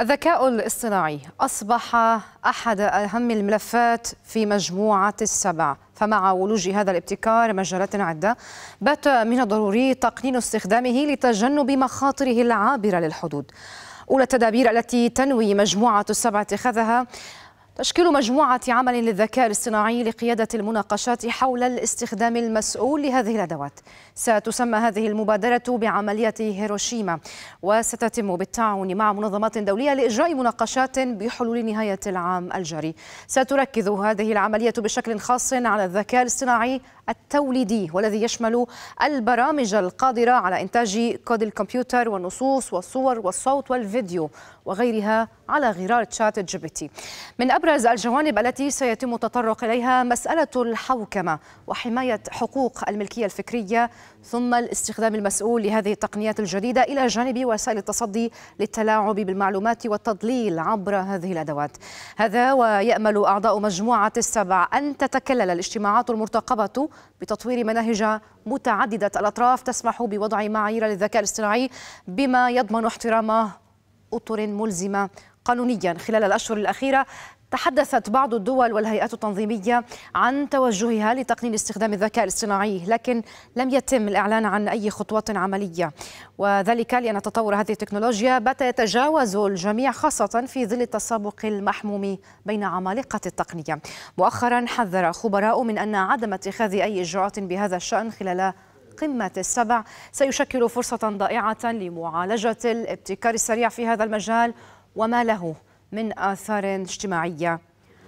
الذكاء الاصطناعي أصبح أحد أهم الملفات في مجموعة السبع فمع ولوج هذا الابتكار مجالات عدة بات من الضروري تقنين استخدامه لتجنب مخاطره العابرة للحدود أولى التدابير التي تنوي مجموعة السبع اتخاذها تشكل مجموعة عمل للذكاء الاصطناعي لقيادة المناقشات حول الاستخدام المسؤول لهذه الأدوات ستسمى هذه المبادرة بعملية هيروشيما وستتم بالتعاون مع منظمات دولية لإجراء مناقشات بحلول نهاية العام الجاري ستركز هذه العملية بشكل خاص على الذكاء الاصطناعي التوليدي والذي يشمل البرامج القادرة على إنتاج كود الكمبيوتر والنصوص والصور والصوت والفيديو وغيرها على غرار تشات جي بي تي من أبرز الجوانب التي سيتم التطرق إليها مسألة الحوكمة وحماية حقوق الملكية الفكرية ثم الاستخدام المسؤول لهذه التقنيات الجديدة إلى جانب وسائل التصدي للتلاعب بالمعلومات والتضليل عبر هذه الأدوات هذا ويأمل أعضاء مجموعة السبع أن تتكلل الاجتماعات المرتقبة بتطوير مناهج متعددة الأطراف تسمح بوضع معايير للذكاء الاصطناعي بما يضمن احترام أطر ملزمة قانونيا خلال الأشهر الأخيرة تحدثت بعض الدول والهيئات التنظيمية عن توجهها لتقنين استخدام الذكاء الاصطناعي لكن لم يتم الإعلان عن أي خطوة عملية وذلك لأن تطور هذه التكنولوجيا بات يتجاوز الجميع خاصة في ظل التسابق المحموم بين عمالقة التقنية مؤخرا حذر خبراء من أن عدم اتخاذ أي إجراءات بهذا الشأن خلال قمة السبع سيشكل فرصة ضائعة لمعالجة الابتكار السريع في هذا المجال وما له من آثار اجتماعية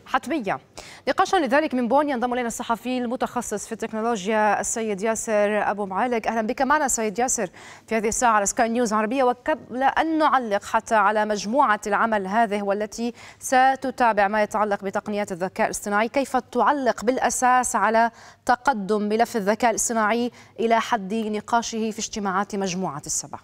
حتمية نقاشا لذلك من بون ينضم إلينا الصحفي المتخصص في التكنولوجيا السيد ياسر أبو معالج أهلا بك معنا سيد ياسر في هذه الساعة على سكاي نيوز عربية وقبل أن نعلق حتى على مجموعة العمل هذه والتي ستتابع ما يتعلق بتقنيات الذكاء الاصطناعي كيف تعلق بالأساس على تقدم ملف الذكاء الاصطناعي إلى حد نقاشه في اجتماعات مجموعة السبع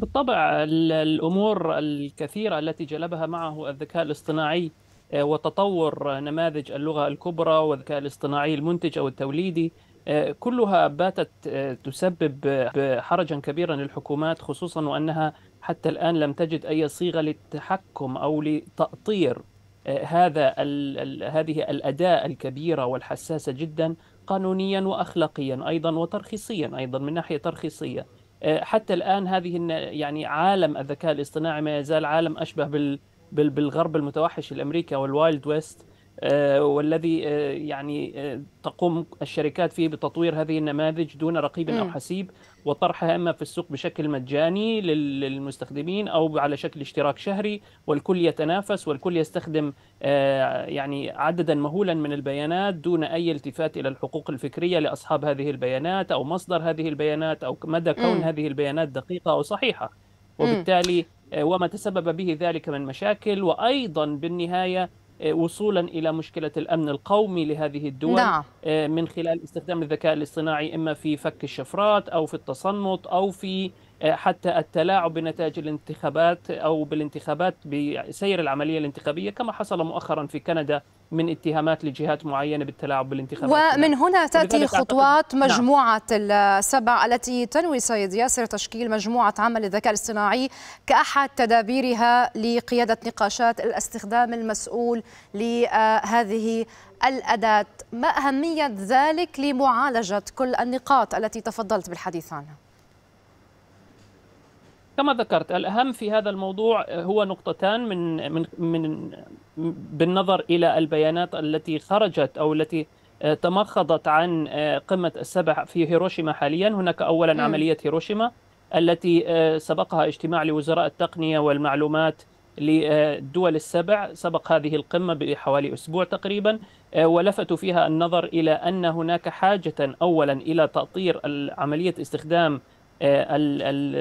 بالطبع الامور الكثيره التي جلبها معه الذكاء الاصطناعي آه، وتطور نماذج اللغه الكبرى والذكاء الاصطناعي المنتج او التوليدي آه، كلها باتت آه، تسبب حرجا كبيرا للحكومات خصوصا وانها حتى الان لم تجد اي صيغه للتحكم او لتاطير هذا هذه الاداه الكبيره والحساسه جدا قانونيا واخلاقيا ايضا وترخيصيا ايضا من ناحيه ترخيصيه. آه، حتى الان هذه يعني عالم الذكاء الاصطناعي ما يزال عالم اشبه بال بالغرب المتوحش الامريكي او الوايلد ويست آه، والذي آه، يعني آه، تقوم الشركات فيه بتطوير هذه النماذج دون رقيب او حسيب وطرحها اما في السوق بشكل مجاني للمستخدمين او على شكل اشتراك شهري والكل يتنافس والكل يستخدم يعني عددا مهولا من البيانات دون اي التفات الى الحقوق الفكريه لاصحاب هذه البيانات او مصدر هذه البيانات او مدى كون هذه البيانات دقيقه او صحيحه وبالتالي وما تسبب به ذلك من مشاكل وايضا بالنهايه آه، وصولا إلى مشكلة الأمن القومي لهذه الدول نعم. آه، من خلال استخدام الذكاء الاصطناعي إما في فك الشفرات أو في التصنت أو في آه، حتى التلاعب بنتائج الانتخابات او بالانتخابات بسير العمليه الانتخابيه كما حصل مؤخرا في كندا من اتهامات لجهات معينه بالتلاعب بالانتخابات ومن هنا تاتي خطوات نعم. مجموعه نعم. السبع التي تنوي سيد ياسر تشكيل مجموعه عمل الذكاء الاصطناعي كاحد تدابيرها لقياده نقاشات الاستخدام المسؤول لهذه الاداه ما اهميه ذلك لمعالجه كل النقاط التي تفضلت بالحديث عنها كما ذكرت الأهم في هذا الموضوع آه، هو نقطتان من من من بالنظر إلى البيانات التي خرجت أو التي آه، تمخضت عن آه، قمة السبع في هيروشيما حاليا هناك أولا م. عملية هيروشيما التي سبقها اجتماع لوزراء التقنية والمعلومات للدول السبع سبق هذه القمة بحوالي أسبوع تقريبا ولفتوا فيها النظر إلى أن هناك حاجة أولا إلى تأطير عملية استخدام آه،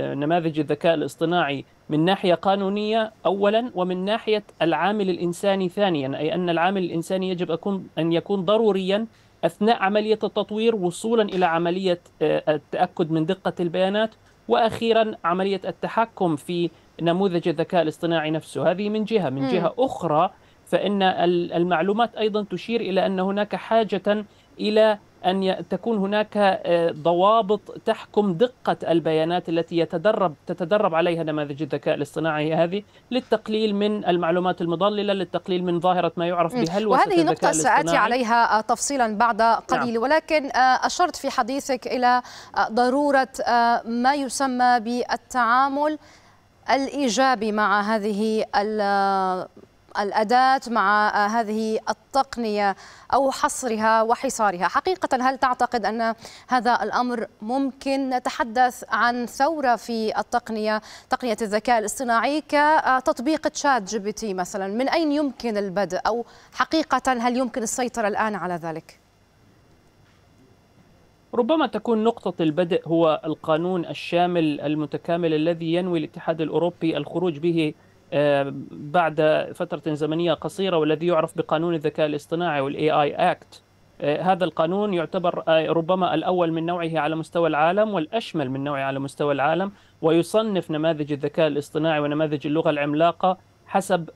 النماذج الذكاء الاصطناعي من ناحيه قانونيه اولا ومن ناحيه العامل الانساني ثانيا اي ان العامل الانساني يجب أكون ان يكون ضروريا اثناء عمليه التطوير وصولا الى عمليه آه، التاكد من دقه البيانات واخيرا عمليه التحكم في نموذج الذكاء الاصطناعي نفسه هذه من جهه من جهه اخرى فان المعلومات ايضا تشير الى ان هناك حاجه الى أن تكون هناك آه، ضوابط تحكم دقة البيانات التي يتدرب تتدرب عليها نماذج الذكاء الاصطناعي هذه للتقليل من المعلومات المضللة للتقليل من ظاهرة ما يعرف بهلوسة وهذه نقطة سآتي عليها آه، تفصيلا بعد نعم. قليل نعم. ولكن آه، أشرت في حديثك إلى ضرورة ما يسمى بالتعامل الإيجابي مع هذه الأداة مع آه، هذه التقنية أو حصرها وحصارها حقيقة هل تعتقد أن هذا الأمر ممكن نتحدث عن ثورة في التقنية تقنية الذكاء الاصطناعي كتطبيق آه، تشات جي بي تي مثلا من أين يمكن البدء أو حقيقة هل يمكن السيطرة الآن على ذلك؟ ربما تكون نقطة البدء هو القانون الشامل المتكامل الذي ينوي الاتحاد الأوروبي الخروج به آه، بعد فترة زمنية قصيرة والذي يعرف بقانون الذكاء الاصطناعي والاي اي آه، اكت هذا القانون يعتبر آه، ربما الأول من نوعه على مستوى العالم والأشمل من نوعه على مستوى العالم ويصنف نماذج الذكاء الاصطناعي ونماذج اللغة العملاقة حسب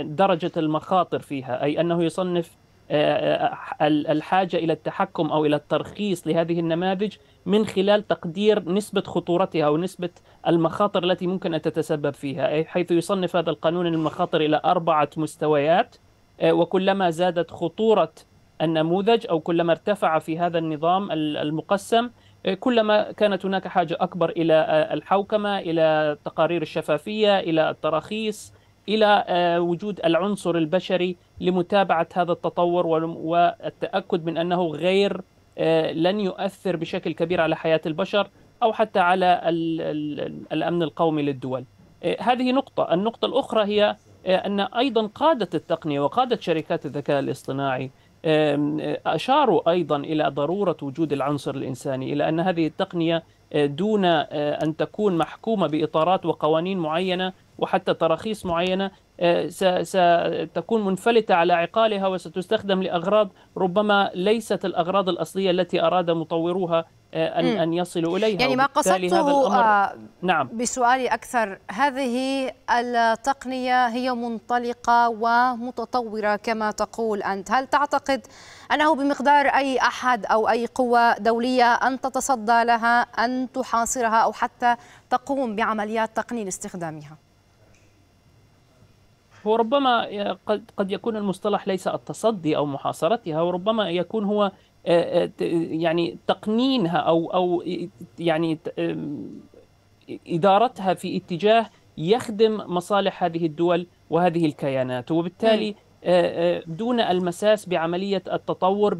درجة المخاطر فيها أي أنه يصنف آه، آه، الحاجة إلى التحكم أو إلى الترخيص لهذه النماذج من خلال تقدير نسبة خطورتها ونسبة المخاطر التي ممكن أن تتسبب فيها حيث يصنف هذا القانون المخاطر إلى أربعة مستويات آه، وكلما زادت خطورة النموذج أو كلما ارتفع في هذا النظام المقسم كلما كانت هناك حاجة أكبر إلى الحوكمة إلى تقارير الشفافية إلى التراخيص إلى وجود العنصر البشري لمتابعه هذا التطور والتاكد من انه غير آه، لن يؤثر بشكل كبير على حياه البشر او حتى على الامن القومي للدول. آه، هذه نقطه، النقطه الاخرى هي آه، ان ايضا قاده التقنيه وقاده شركات الذكاء الاصطناعي اشاروا ايضا الى ضروره وجود العنصر الانساني، الى ان هذه التقنيه دون ان تكون محكومه باطارات وقوانين معينه وحتى تراخيص معينة آه، ستكون منفلتة على عقالها وستستخدم لأغراض ربما ليست الأغراض الأصلية التي أراد مطوروها آه، أن أن يصلوا إليها يعني ما قصدته آه نعم بسؤالي أكثر هذه التقنية هي منطلقة ومتطورة كما تقول أنت هل تعتقد أنه بمقدار أي أحد أو أي قوة دولية أن تتصدى لها أن تحاصرها أو حتى تقوم بعمليات تقنين استخدامها هو ربما قد قد يكون المصطلح ليس التصدي او محاصرتها وربما يكون هو آه، آه، يعني تقنينها او او يعني ادارتها في اتجاه يخدم مصالح هذه الدول وهذه الكيانات وبالتالي آه، دون المساس بعمليه التطور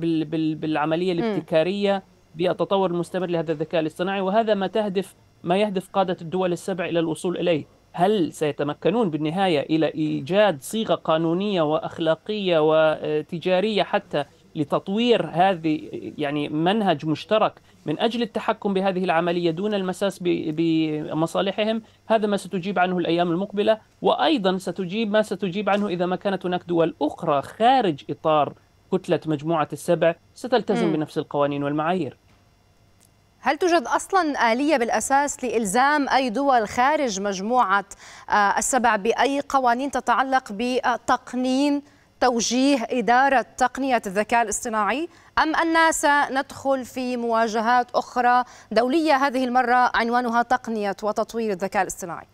بالعمليه الابتكاريه بالتطور المستمر لهذا الذكاء الاصطناعي وهذا ما تهدف ما يهدف قاده الدول السبع الى الوصول اليه هل سيتمكنون بالنهاية إلى إيجاد صيغة قانونية وأخلاقية وتجارية حتى لتطوير هذه يعني منهج مشترك من أجل التحكم بهذه العملية دون المساس بمصالحهم هذا ما ستجيب عنه الأيام المقبلة وأيضا ستجيب ما ستجيب عنه إذا ما كانت هناك دول أخرى خارج إطار كتلة مجموعة السبع ستلتزم م. بنفس القوانين والمعايير هل توجد اصلا اليه بالاساس لالزام اي دول خارج مجموعه آه، السبع باي قوانين تتعلق بتقنين توجيه اداره تقنيه الذكاء الاصطناعي ام أننا سندخل في مواجهات اخرى دوليه هذه المره عنوانها تقنيه وتطوير الذكاء الاصطناعي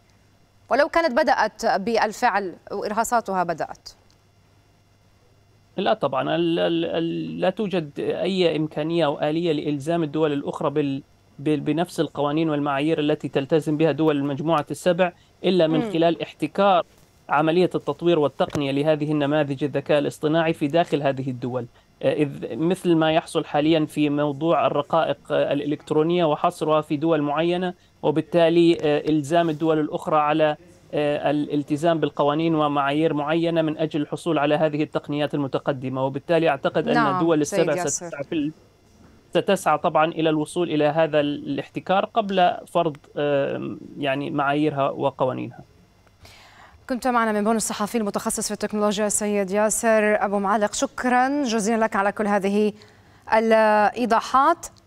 ولو كانت بدات بالفعل وارهاصاتها بدات لا طبعا لا توجد اي امكانيه او اليه لالزام الدول الاخرى بال بنفس القوانين والمعايير التي تلتزم بها دول المجموعه السبع الا من خلال احتكار عمليه التطوير والتقنيه لهذه النماذج الذكاء الاصطناعي في داخل هذه الدول آه، إذ مثل ما يحصل حاليا في موضوع الرقائق آه، الإلكترونية وحصرها في دول معينة وبالتالي آه، إلزام الدول الأخرى على آه، الالتزام بالقوانين ومعايير معينة من أجل الحصول على هذه التقنيات المتقدمة وبالتالي أعتقد أن نعم. الدول السبع ستسعى في ستسعى طبعا الى الوصول الى هذا الاحتكار قبل فرض يعني معاييرها وقوانينها. كنت معنا من بون الصحفي المتخصص في التكنولوجيا السيد ياسر ابو معلق شكرا جزيلا لك على كل هذه الايضاحات.